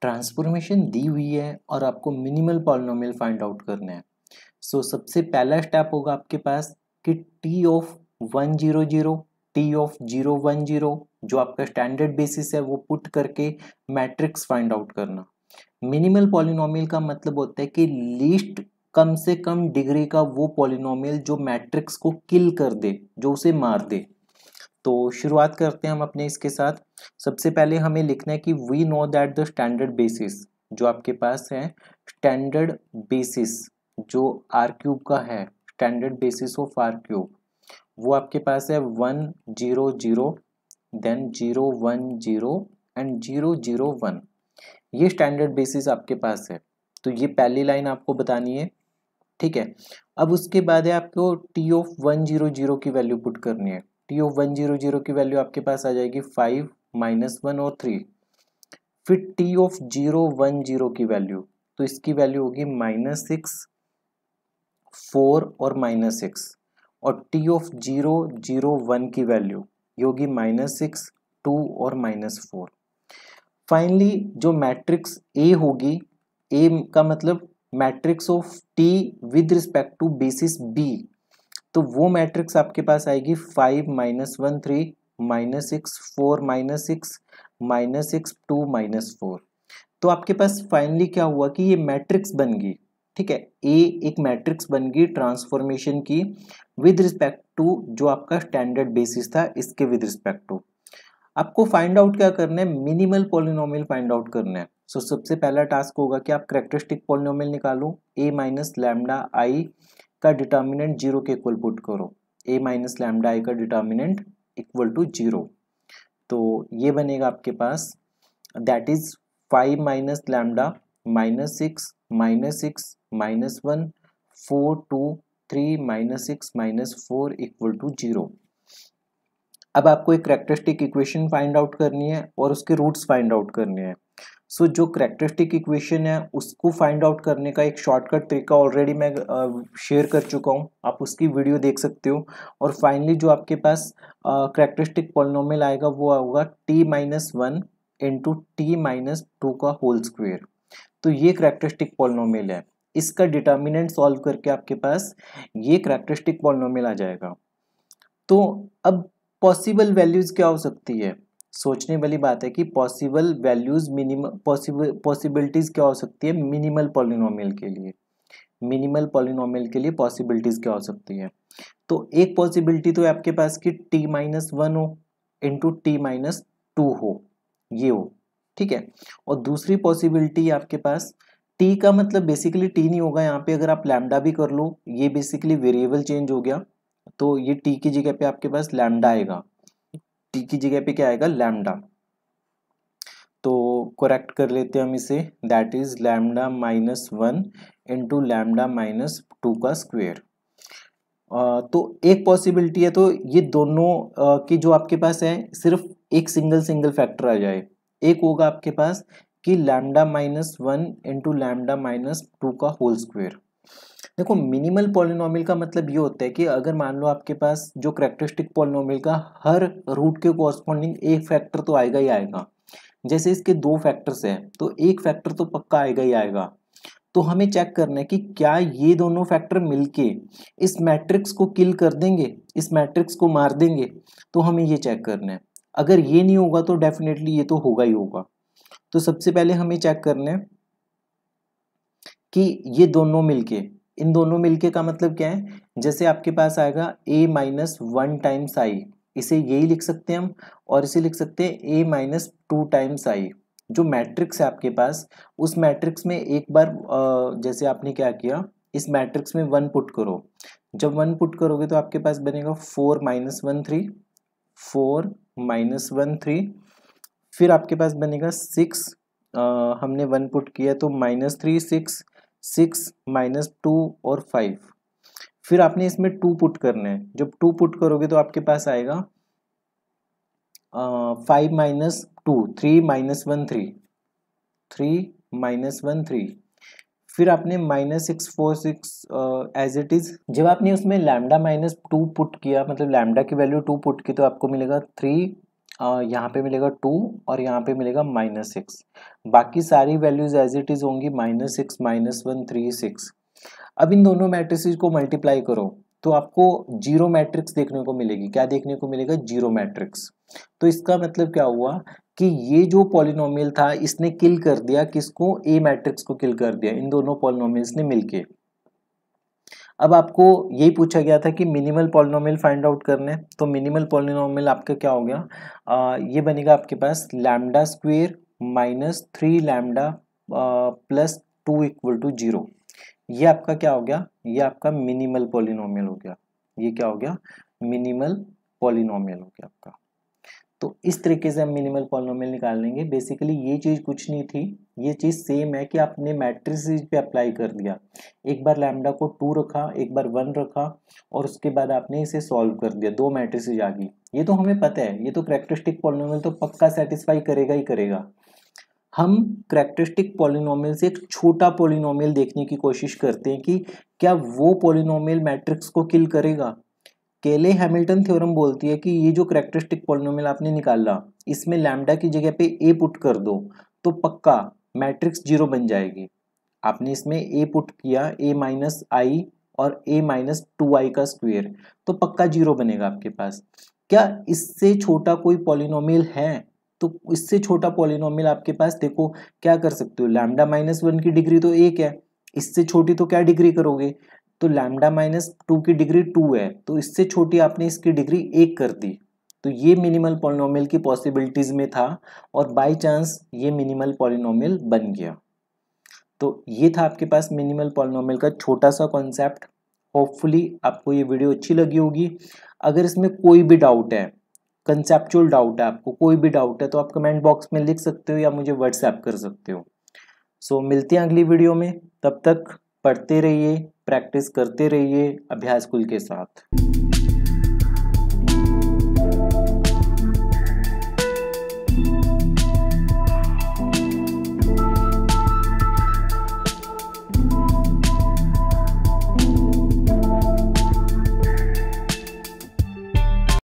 transformation दी हुई है और आपको मिनिमल पॉलिनोमियल फाइंड आउट करना है सो so, सबसे पहला स्टेप होगा आपके पास कि T of one zero zero T of zero one zero जो आपका स्टैंडर्ड बेसिस है वो पुट करके मैट्रिक्स फाइंड आउट करना मिनिमल पॉलिनोमियल का मतलब होता है कि लीस्ट कम से कम डिग्री का वो पॉलिनोमियल जो मैट्रिक्स को किल कर दे जो उसे मार दे तो शुरुआत करते हैं हम अपने इसके साथ सबसे पहले हमें लिखना है कि we know that the standard basis जो आपके पास है स्टैंडर्ड बेसिस जो आर क्यूब का है standard basis of R cube वो आपके पास है one zero zero then zero one zero and zero zero one ये स्टैंडर्ड बेसिस आपके पास है तो ये पहली लाइन आपको बतानी है ठीक है अब उसके बाद है आपको T of one zero zero की वैल्यू पुट करनी है T of one zero zero की वैल्यू आपके पास आ जाएगी फाइव माइनस वन और थ्री फिर T of zero one zero की वैल्यू तो इसकी वैल्यू होगी माइनस सिक्स फोर और माइनस सिक्स और T of zero zero one की वैल्यू ये होगी माइनस सिक्स टू और माइनस फोर फाइनली जो मैट्रिक्स ए होगी ए का मतलब matrix of T with respect to basis B तो वो मैट्रिक्स आपके पास आएगी five minus one three minus six four minus six minus six two minus four तो आपके पास फाइनली क्या हुआ कि ये मैट्रिक्स बन गई ठीक है ए एक मैट्रिक्स बन गई ट्रांसफॉर्मेशन की विद रिस्पेक्ट टू जो आपका स्टैंडर्ड बेसिस था इसके विद रिस्पेक्ट टू आपको फाइंड आउट क्या करना है मिनिमल पॉलिनोमियल फाइंड आउट करना है सो so, सबसे पहला टास्क होगा कि आप करेक्टरिस्टिक पॉलिनोमियल निकालो ए माइनस लैमडा आई का डिटर्मिनेंट जीरो के इक्वल पुट करो ए माइनस लैमडा आई का डिटर्मिनेंट इक्वल टू जीरो तो ये बनेगा आपके पास that is five minus lambda minus six minus six minus one four two three minus six minus four equal to zero अब आपको एक करेक्टरिस्टिक इक्वेशन फाइंड आउट करनी है और उसके रूट्स फाइंड आउट करने हैं सो so, जो करेक्टरिस्टिक इक्वेशन है उसको फाइंड आउट करने का एक शॉर्टकट तरीका ऑलरेडी मैं शेयर कर चुका हूँ आप उसकी वीडियो देख सकते हो और फाइनली जो आपके पास करेक्टरिस्टिक पॉलिनोमियल आएगा वो होगा T minus one into T minus two का होल स्क्वेयर तो ये करेक्टरिस्टिक पॉलिनोमियल है इसका डिटर्मिनेंट सॉल्व करके आपके पास ये करेक्टरिस्टिक पॉलिनोमियल आ जाएगा तो अब पॉसिबल वैल्यूज़ क्या हो सकती है सोचने वाली बात है कि possible values minim possible possibilities क्या हो सकती है मिनिमल पॉलिनोमियल के लिए मिनिमल पॉलिनोमियल के लिए पॉसिबिलिटीज़ क्या हो सकती है तो एक पॉसिबिलिटी तो आपके पास कि टी माइनस वन हो इंटू टी माइनस टू हो ये हो ठीक है और दूसरी पॉसिबिलिटी आपके पास टी का मतलब बेसिकली टी नहीं होगा यहाँ पे अगर आप लैमडा भी कर लो ये बेसिकली वेरिएबल चेंज हो गया तो ये टी की जगह पे आपके पास लैमडा आएगा टी की जगह पे क्या आएगा लैमडा तो करेक्ट कर लेते हैं हम इसे that is lambda minus one into lambda minus two का स्क्वेयर तो एक पॉसिबिलिटी है तो ये दोनों की जो आपके पास है सिर्फ एक सिंगल सिंगल फैक्टर आ जाए एक होगा आपके पास कि lambda minus one into lambda minus two का होल स्क्वेयर देखो मिनिमल पॉलिनॉमियल का मतलब ये होता है कि अगर मान लो आपके पास जो करेक्टरिस्टिक पॉलिनॉमियल का हर रूट के कॉरस्पॉन्डिंग एक फैक्टर तो आएगा ही आएगा जैसे इसके दो फैक्टर्स हैं तो एक फैक्टर तो पक्का आएगा ही आएगा तो हमें चेक करना है कि क्या ये दोनों फैक्टर मिलके इस मैट्रिक्स को किल कर देंगे इस मैट्रिक्स को मार देंगे तो हमें ये चेक करना है अगर ये नहीं होगा तो डेफिनेटली ये तो होगा ही होगा तो सबसे पहले हमें चेक करना है कि ये दोनों मिलके इन दोनों मिलके का मतलब क्या है जैसे आपके पास आएगा A minus one times I इसे यही लिख सकते हैं हम और इसे लिख सकते हैं A minus two times I जो मैट्रिक्स है आपके पास उस मैट्रिक्स में एक बार जैसे आपने क्या किया इस मैट्रिक्स में वन पुट करो जब वन पुट करोगे तो आपके पास बनेगा four minus one three four minus one three फिर आपके पास बनेगा सिक्स हमने वन पुट किया तो minus three six six minus two और फाइव फिर आपने इसमें टू पुट करना है जब टू पुट करोगे तो आपके पास आएगा five minus two three minus one three three minus one three फिर आपने minus six four six as it is जब आपने उसमें लैमडा माइनस टू पुट किया मतलब लैमडा की वैल्यू टू पुट की तो आपको मिलेगा थ्री यहाँ पे मिलेगा टू और यहाँ पे मिलेगा माइनस सिक्स बाकी सारी वैल्यूज एज इट इज़ होंगी minus six minus one three six अब इन दोनों मैट्रिसेस को मल्टीप्लाई करो तो आपको जीरो मैट्रिक्स देखने को मिलेगी क्या देखने को मिलेगा जीरो मैट्रिक्स तो इसका मतलब क्या हुआ कि ये जो पॉलिनोमियल था इसने किल कर दिया किसको ए मैट्रिक्स को किल कर दिया इन दोनों पॉलिनोमियल्स ने मिलके अब आपको यही पूछा गया था कि मिनिमल पॉलिनोमियल फाइंड आउट करने तो मिनिमल पॉलिनोमियल आपका क्या हो गया आ, ये बनेगा आपके पास lambda square minus three lambda plus two equal to zero ये आपका क्या हो गया ये आपका मिनिमल पॉलिनोमियल हो गया ये क्या हो गया मिनिमल पॉलिनोमियल हो गया आपका तो इस तरीके से हम मिनिमल पॉलिनोमियल निकाल लेंगे बेसिकली ये चीज़ कुछ नहीं थी ये चीज़ सेम है कि आपने मैट्रिस पे अप्लाई कर दिया एक बार लैमडा को टू रखा एक बार वन रखा और उसके बाद आपने इसे सॉल्व कर दिया दो मैट्रिस आ गई ये तो हमें पता है ये तो करेक्टरिस्टिक पॉलिनोमियल तो पक्का सेटिस्फाई करेगा ही करेगा हम करेक्टरिस्टिक पॉलिनोमियल से एक छोटा पॉलिनोमियल देखने की कोशिश करते हैं कि क्या वो पॉलिनोमियल मैट्रिक्स को किल करेगा केले हैमिल्टन थ्योरम बोलती है कि ये जो करेक्टरिस्टिक पॉलिनोमियल आपने निकाला इसमें लैमडा की जगह पे ए पुट कर दो तो पक्का मैट्रिक्स जीरो बन जाएगी आपने इसमें ए पुट किया ए माइनस आई और ए माइनस टू आई का स्क्वेयर तो पक्का जीरो बनेगा आपके पास क्या इससे छोटा कोई पॉलिनोमियल है तो इससे छोटा पॉलिनोमियल आपके पास देखो क्या कर सकते हो लैमडा माइनस वन की डिग्री तो एक है इससे छोटी तो क्या डिग्री करोगे तो लैमडा माइनस टू की डिग्री टू है तो इससे छोटी आपने इसकी डिग्री एक कर दी तो ये मिनिमल पॉलिनोमियल की पॉसिबिलिटीज़ में था और बाय चांस ये मिनिमल पॉलिनोमियल बन गया तो ये था आपके पास मिनिमल पॉलिनोमियल का छोटा सा कॉन्सेप्ट होपफुली आपको ये वीडियो अच्छी लगी होगी अगर इसमें कोई भी डाउट है कंसेप्चुअल डाउट है आपको कोई भी डाउट है तो आप कमेंट बॉक्स में लिख सकते हो या मुझे व्हाट्सएप कर सकते हो सो so, मिलते हैं अगली वीडियो में तब तक पढ़ते रहिए प्रैक्टिस करते रहिए अभ्यास कुल के साथ